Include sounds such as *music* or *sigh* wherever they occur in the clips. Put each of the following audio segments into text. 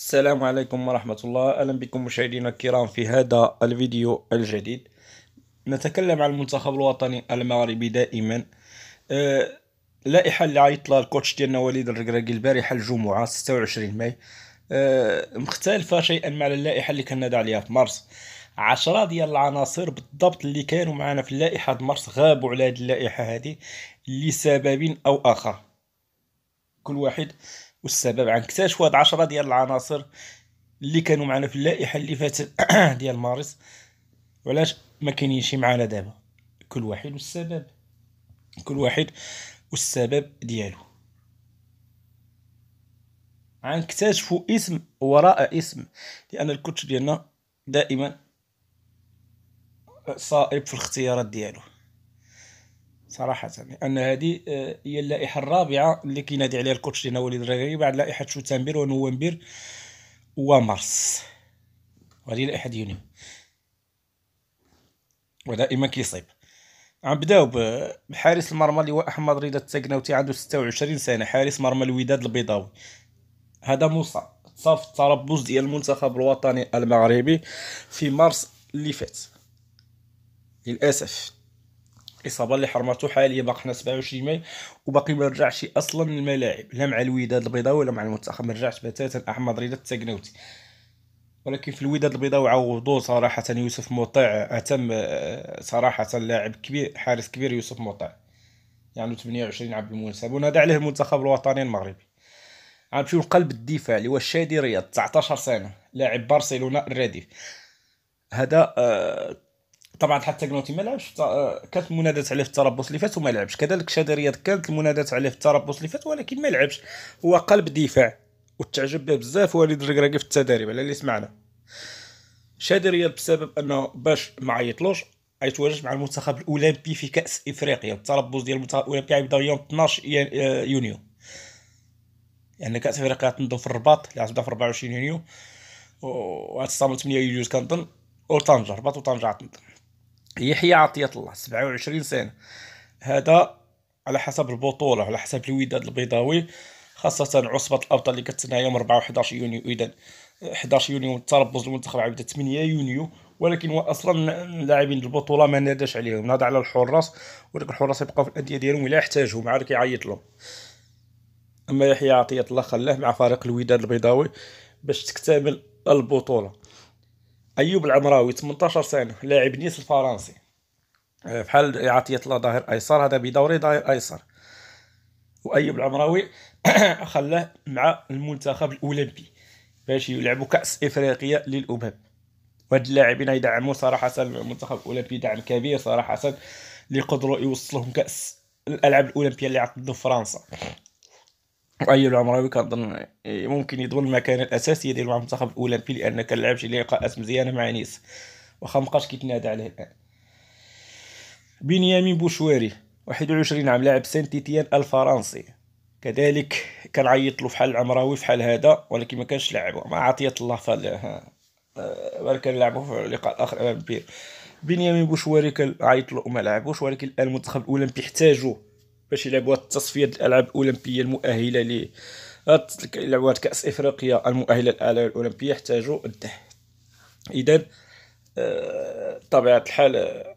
السلام عليكم ورحمة الله أهلا بكم مشاهدينا الكرام في هذا الفيديو الجديد نتكلم عن المنتخب الوطني المغربي دائما أه، لائحة اللي عيط لها الكوتش ديالنا وليد الركراكي البارحة الجمعة 26 ماي أه، مختلفة شيئا مع اللائحة اللي نادى عليها في مارس عشرة ديال العناصر بالضبط اللي كانوا معنا في اللائحة مارس غابوا على هذه اللائحة هذه لسبب أو آخر كل واحد والسبب عن اكتشفوا هاد 10 ديال العناصر اللي كانوا معنا في اللائحه اللي فاتت *clears throat* ديال مارس وعلاش ما كاينينش معنا دابا كل واحد والسبب كل واحد والسبب ديالو عن اكتشفوا اسم وراء اسم لان الكوتش ديالنا دائما صائب في الاختيارات ديالو صراحة لأن هذه آه، هي اللائحة الرابعة اللي كينادي عليها الكوتش ديالنا وليد الركراكي بعد لائحة شوتامبير ونوفمبر ومارس وهذه لائحة يونيو ودائما كيصيب غنبداو بحارس المرمى اللي هو احمد رضا التكناوتي عنده وعشرين سنه حارس مرمى الوداد البيضاوي هذا موسى تصاب في التربص ديال المنتخب الوطني المغربي في مارس اللي فات للاسف الاصابه اللي حرمته حاليا باقي حنا 27 ماي وباقي ما رجعش اصلا للملاعب لا مع الوداد البيضاوي ولا مع المنتخب ما رجعش بتاتا احمد رضا التكناوتي ولكن في الوداد البيضاوي عوضوه صراحه يوسف مطيع اتم آه، صراحه لاعب كبير حارس كبير يوسف مطيع يعني 28 عبد بالمناسبه ونادى عليه المنتخب الوطني المغربي غنمشيو لقلب الدفاع اللي هو الشادي رياض 19 سنه لاعب برشلونه الرديف هذا آه، طبعا حتى كنوتي ما لعبش آه، كانت منادات عليه في التربص اللي فات وما لعبش كذلك شادريات كانت المنادات عليه في التربص اللي فات ولكن ما لعبش هو قلب دفاع وتعجب به بزاف وليد الركراكي في التدريب على اللي سمعنا شادريات بسبب انه باش ما عيطلوش غيتواجد مع المنتخب الاولمبي في كاس افريقيا التربص ديال المنتخب الاولمبي غيبدا يوم 12 آه، يونيو يعني كاس افريقيا غتنضم في الرباط اللي غتبدا في 24 يونيو وغتستمر 8 يوليو كنظن وطنجه رباط وطنجه غتنضم يحيى عطية الله 27 سنة هذا على حسب البطولة على حسب الوداد البيضاوي خاصة عصبة الأبطال اللي كتسنى يوم 4 و 11 يونيو إذا 11 يونيو تربز المنتخب عاود 8 يونيو ولكن هو اصلا اللاعبين البطوله ما ناداش عليهم نادى على الحراس ولكن الحراس يبقاو في الانديه ديالهم الا احتاجهم عاد كيعيط لهم اما يحيى عطيه الله خلاه مع فريق الوداد البيضاوي باش تكتمل البطوله ايوب العمراوي 18 سنه لاعب نيس الفرنسي بحال آه، عطيه الله ظهير ايسر هذا بدوري ظهير ايسر وايوب العمراوي *clears throat* خلاه مع المنتخب الاولمبي باش يلعبوا كاس افريقيا للامم وهاد اللاعبين يدعموا صراحه المنتخب الاولمبي دعم كبير صراحه اللي قدروا يوصلهم كاس الالعاب الاولمبيه اللي عقدوا فرنسا اي العمراوي كنظن إيه، ممكن يضمن المكانه الاساسيه ديال المنتخب الاولمبي لان كان لعب شي لقاءات مزيانه مع نيس واخا مابقاش كيتنادى عليه الان بنيامين بوشواري 21 عام لاعب سانتيتيان الفرنسي كذلك عيط له فحال العمراوي فحال هذا ولكن ما كانش لعبه ما عطيه الله فال آه، ولكن كان لعبه في اللقاء الاخر امام بير بنيامين بوشواري عيط له وما لعبوش ولكن الان المنتخب الاولمبي احتاجوه باش يلعبوا التصفيه الالعاب الاولمبيه المؤهله ل لعبوها كاس افريقيا المؤهله للالعاب الاولمبيه يحتاجوا الده اذا بطبيعه آه، الحال آه،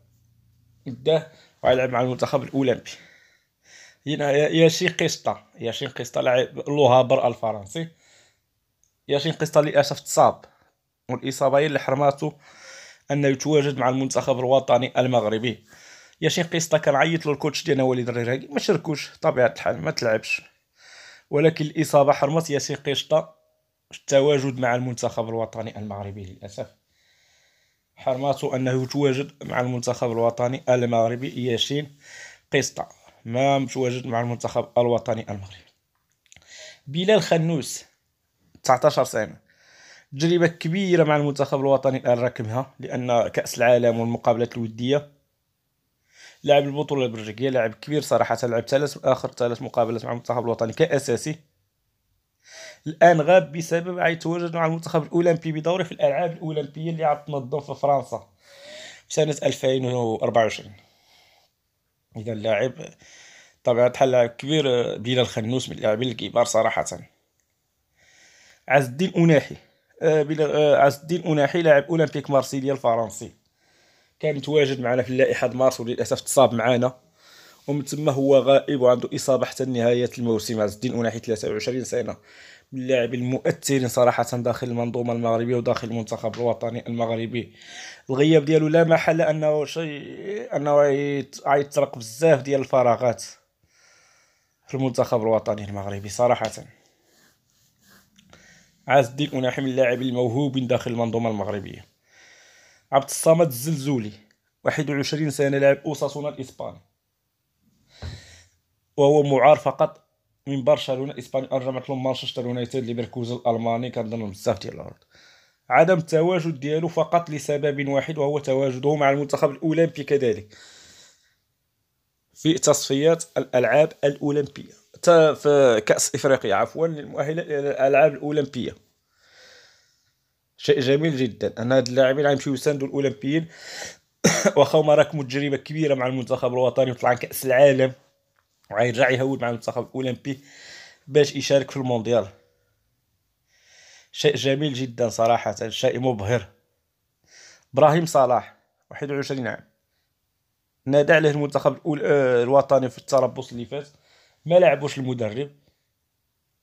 الده ويلعب مع المنتخب الاولمبي هنا ياشين قسطة ياشين قسطة لاعب لوهابر الفرنسي ياشين قسطة للأسف تصاب والإصابة هي اللي حرماتو أنه يتواجد مع المنتخب الوطني المغربي ياشين قيسطه كان عيط للكوتش ديالنا وليد الريراكي ما شركوش طبيعه الحال ما تلعبش ولكن الاصابه حرمت ياسين قشطه التواجد مع المنتخب الوطني المغربي للاسف حرمته انه يتواجد مع المنتخب الوطني المغربي ياشين قسطة ما متواجد مع المنتخب الوطني المغربي بلال خنوس 19 سنه تجربه كبيره مع المنتخب الوطني الان لان كاس العالم والمقابلات الوديه لاعب البطوله البلجيكيه لاعب كبير صراحه لعب ثلاث اخر ثلاث مقابلات مع المنتخب الوطني كاساسي الان غاب بسبب عيتواجد مع المنتخب الاولمبي بدوره في الالعاب الاولمبيه اللي عاد تنظم في فرنسا في سنه 2024 اذا اللاعب طبعا الحال لاعب كبير بلال الخنوس من اللاعبين الكبار صراحه عز الدين اناحي آه، بلال آه، عز الدين اناحي لاعب اولمبيك مارسيليا الفرنسي كان متواجد معنا في اللائحه مارس وللاسف تصاب معنا ومن ثم هو غائب وعنده اصابه حتى نهايه الموسم عز الدين اوناحي 23 سنه من اللاعب المؤثر صراحه داخل المنظومه المغربيه وداخل المنتخب الوطني المغربي الغياب ديالو لا محل انه شيء انه غيترق بزاف ديال الفراغات في المنتخب الوطني المغربي صراحه عز الدين اوناحي من اللاعبين الموهوبين داخل المنظومه المغربيه عبد الصمد الزلزولي 21 سنة لاعب أوساسونا الإسباني وهو معار فقط من برشلونة الإسباني أرجمت له مانشستر يونايتد ليفركوز الألماني كنظن بزاف ديال العروض عدم التواجد ديالو فقط لسبب واحد وهو تواجده مع المنتخب الأولمبي كذلك في تصفيات الألعاب الأولمبية في كأس إفريقيا عفوا للمؤهلة الى الالعاب الأولمبية شيء جميل جدا ان هاد اللاعبين غيمشيو يساندوا الاولمبيين *coughs* واخا هما راكم تجربه كبيره مع المنتخب الوطني وطلع كاس العالم وعيرجع يهود مع المنتخب الاولمبي باش يشارك في المونديال شيء جميل جدا صراحه شيء مبهر ابراهيم صلاح 21 عام نادى عليه المنتخب آه، الوطني في التربص اللي فات ما لعبوش المدرب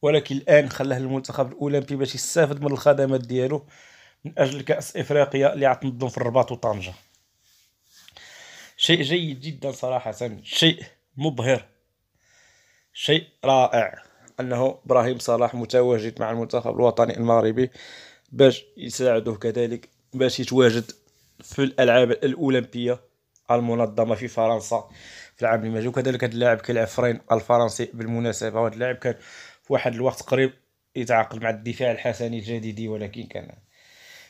ولكن الان خلاه المنتخب الاولمبي باش يستافد من الخدمات ديالو من اجل كاس افريقيا اللي غتنظم في الرباط وطنجه شيء جيد جدا صراحه شيء مبهر شيء رائع انه ابراهيم صلاح متواجد مع المنتخب الوطني المغربي باش يساعده كذلك باش يتواجد في الالعاب الاولمبيه المنظمه في فرنسا في العام الماضي وكذلك هذا اللاعب كيلعب فرين الفرنسي بالمناسبه هذا اللاعب كان واحد الوقت قريب يتعاقد مع الدفاع الحسني الجديدي ولكن كان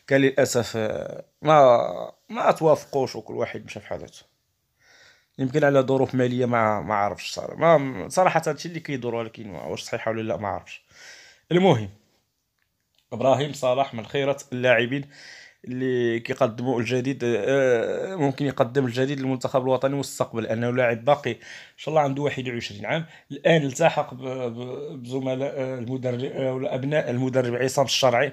كان للاسف آه، ما ما توافقوش وكل واحد مشى في حالته يمكن على ظروف ماليه ما ما عرفش صراحه ما صراحه هادشي اللي كيدور ولكن واش صحيح ولا لا ما عرفش المهم ابراهيم صلاح من خيره اللاعبين اللي كيقدموا الجديد آه، ممكن يقدم الجديد للمنتخب الوطني والمستقبل لانه لاعب باقي ان شاء الله عنده 21 عام الان التحق بزملاء آه، المدرب آه، ولا ابناء المدرب عصام الشرعي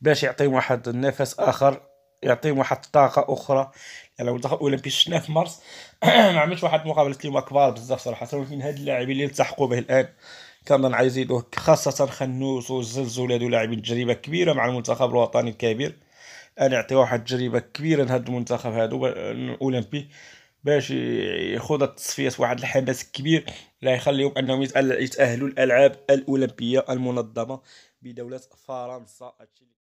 باش يعطيهم واحد النفس اخر يعطيهم واحد الطاقه اخرى يعني المنتخب الاولمبي شفنا في مارس *clears throat* ما عملش واحد مقابله اليوم كبار بزاف صراحه ولكن هاد اللاعبين اللي التحقوا به الان كنظن عايزيدوه خاصه خنوس والزلزول هادو لاعبين تجربه كبيره مع المنتخب الوطني الكبير انا اعطي واحد التجربه كبيره لهاد المنتخب هادو الاولمبي باش يخوض التصفيات واحد الحماس كبير لا يخليهم انهم يتاهلوا الالعاب الاولمبيه المنظمه بدوله فرنسا